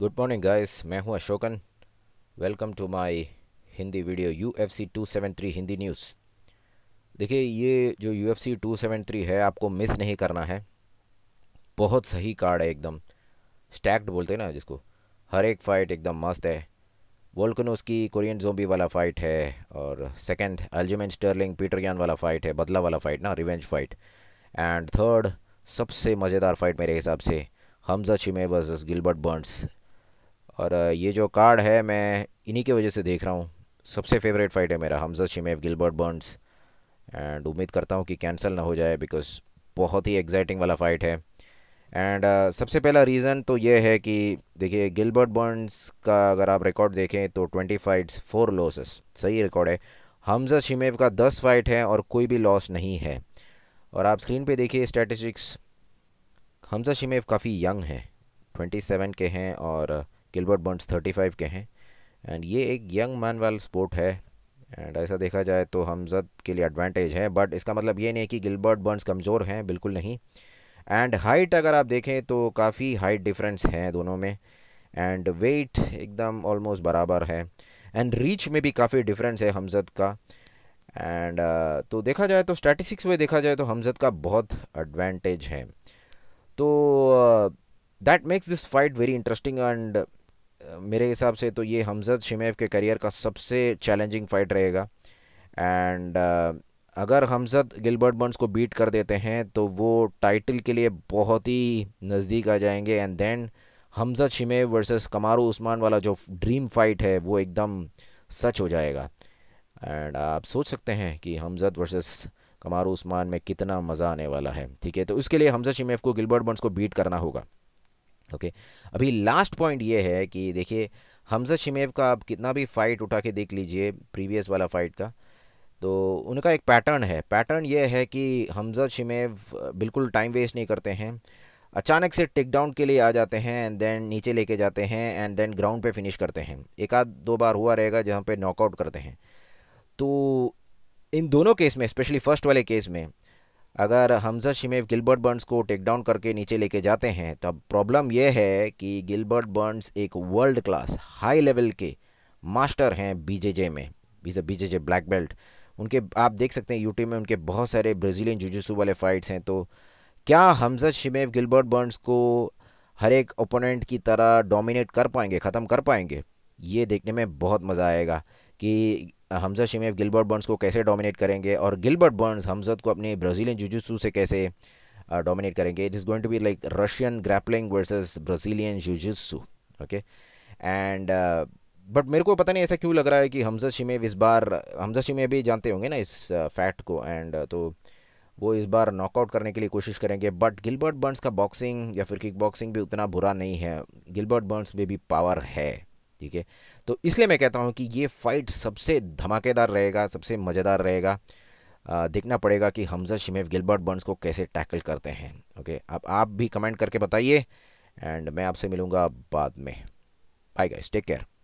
good morning guys मैं हूं Ashokan welcome to my Hindi video U F C two seven three Hindi news देखिए ये जो U F C two seven three है आपको मिस नहीं करना है बहुत सही कार्ड है एकदम स्टैक्ड बोलते हैं ना जिसको हर एक फ़ाइट एकदम मस्त है वोल्कन उसकी कोरियन जोबी वाला फ़ाइट है और सेकेंड एल्जमैन स्टर्लिंग पीटर वाला फ़ाइट है बदला वाला फ़ाइट ना रिवेंज फ़ाइट एंड थर्ड सबसे मज़ेदार फ़ाइट मेरे हिसाब से Khamzat Chimaev versus Gilbert Burns और ये जो कार्ड है मैं इन्हीं की वजह से देख रहा हूँ सबसे फेवरेट फाइट है मेरा Khamzat Chimaev Gilbert Burns and उम्मीद करता हूँ कि कैंसिल ना हो जाए बिकॉज बहुत ही एक्साइटिंग वाला फ़ाइट है एंड uh, सबसे पहला रीज़न तो ये है कि देखिए गिलबर्ट बर्नस का अगर आप रिकॉर्ड देखें तो ट्वेंटी फाइट्स फोर लॉसेस सही रिकॉर्ड है हमजा शिमेव का दस फाइट है और कोई भी लॉस नहीं है और आप स्क्रीन पे देखिए स्टैटिस्टिक्स हमजा शिमेव काफ़ी यंग हैं ट्वेंटी सेवन के हैं और uh, गिलबर्ट थर्टी फ़ाइव के हैं एंड ये एक यंग मैन वाल स्पोर्ट है एंड ऐसा देखा जाए तो हमजद के लिए एडवांटेज है बट इसका मतलब ये नहीं कि गिलबर्ट बंट्स कमज़ोर हैं बिल्कुल नहीं एंड हाइट अगर आप देखें तो काफ़ी हाइट डिफरेंस हैं दोनों में एंड वेट एकदम ऑलमोस्ट बराबर है एंड रीच में भी काफ़ी डिफरेंस है हमजद का एंड uh, तो देखा जाए तो स्टैटिस्टिक्स में देखा जाए तो हमजद का बहुत एडवांटेज है तो that makes this fight very interesting and मेरे हिसाब से तो ये हमजद शिमेव के करियर का सबसे चैलेंजिंग फाइट रहेगा एंड uh, अगर हमजद गिलबर्ट बर्न्स को बीट कर देते हैं तो वो टाइटल के लिए बहुत ही नज़दीक आ जाएंगे and then Khamzat Chimaev versus Kamaru Usman वाला जो ड्रीम फाइट है वो एकदम सच हो जाएगा एंड uh, आप सोच सकते हैं कि हमजद वर्सेस कमारू उस्मान में कितना मज़ा आने वाला है ठीक है तो इसके लिए हमज़द शिमेव को गिलबर्ट बर्न्स को बीट करना होगा ओके अभी लास्ट पॉइंट ये है कि देखिए हमजा शिमेव का आप कितना भी फाइट उठा के देख लीजिए प्रीवियस वाला फाइट का तो उनका एक पैटर्न है पैटर्न ये है कि हमजा शिमेव बिल्कुल टाइम वेस्ट नहीं करते हैं अचानक से टेक डाउन के लिए आ जाते हैं एंड देन नीचे लेके जाते हैं एंड देन ग्राउंड पे फिनिश करते हैं एक आध दो बार हुआ रहेगा जहाँ पे नॉकआउट करते हैं तो इन दोनों केस में स्पेशली फर्स्ट वाले केस में अगर हमजा शिमेव गिलबर्ट बर्न्स को टेक डाउन करके नीचे लेके जाते हैं तब प्रॉब्लम यह है कि गिलबर्ट बर्न्स एक वर्ल्ड क्लास हाई लेवल के मास्टर हैं बीजेजे में बीजेजे ब्लैक बेल्ट उनके आप देख सकते हैं यूट्यूब में उनके बहुत सारे ब्राज़ीलियन जुजुसू वाले फाइट्स हैं तो क्या हमजा शिमेव गिलबर्ट बर्न्स को हर एक ओपोनेंट की तरह डोमिनेट कर पाएंगे ख़त्म कर पाएंगे ये देखने में बहुत मज़ा आएगा कि हमजा शमीफ गिलबर्ट बर्न्स को कैसे डोमिनेट करेंगे और गिलबर्ट बर्न्स हमजद को अपने ब्राज़ीलियन जुजुत्सू से कैसे डोमिनेट करेंगे it is going to be like Russian grappling versus Brazilian jujitsu okay and but मेरे को पता नहीं ऐसा क्यों लग रहा है कि हमजा शमीफ इस बार हमजा शमीफ भी जानते होंगे ना इस फैक्ट को एंड तो वो इस बार नॉकआउट करने के लिए कोशिश करेंगे बट गिलबर्ट बर्न्स का बॉक्सिंग या फिर किक बॉक्सिंग भी उतना बुरा नहीं है गिलबर्ट बर्न्स में भी पावर है ठीक है तो इसलिए मैं कहता हूँ कि ये फ़ाइट सबसे धमाकेदार रहेगा सबसे मज़ेदार रहेगा देखना पड़ेगा कि हमजा शिमेव गिलबर्ट बर्न्स को कैसे टैकल करते हैं ओके अब आप भी कमेंट करके बताइए एंड मैं आपसे मिलूँगा बाद में बाय गाइस टेक केयर